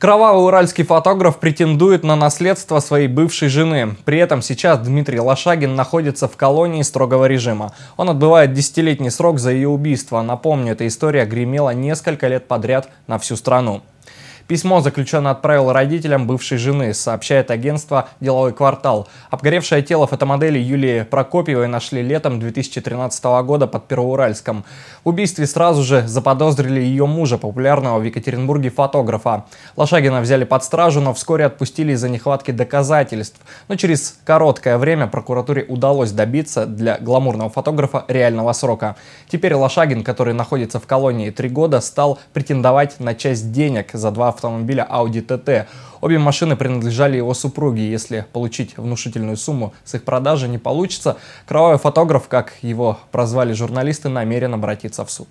Кровавый уральский фотограф претендует на наследство своей бывшей жены. При этом сейчас Дмитрий Лошагин находится в колонии строгого режима. Он отбывает десятилетний срок за ее убийство. Напомню, эта история гремела несколько лет подряд на всю страну. Письмо заключенно отправил родителям бывшей жены, сообщает агентство «Деловой квартал». Обгоревшее тело фотомодели Юлии Прокопьевой нашли летом 2013 года под Первоуральском. В убийстве сразу же заподозрили ее мужа, популярного в Екатеринбурге фотографа. Лошагина взяли под стражу, но вскоре отпустили из-за нехватки доказательств. Но через короткое время прокуратуре удалось добиться для гламурного фотографа реального срока. Теперь Лошагин, который находится в колонии три года, стал претендовать на часть денег за два автомобиля Audi TT. Обе машины принадлежали его супруге. Если получить внушительную сумму с их продажи не получится, кровавый фотограф, как его прозвали журналисты, намерен обратиться в суд.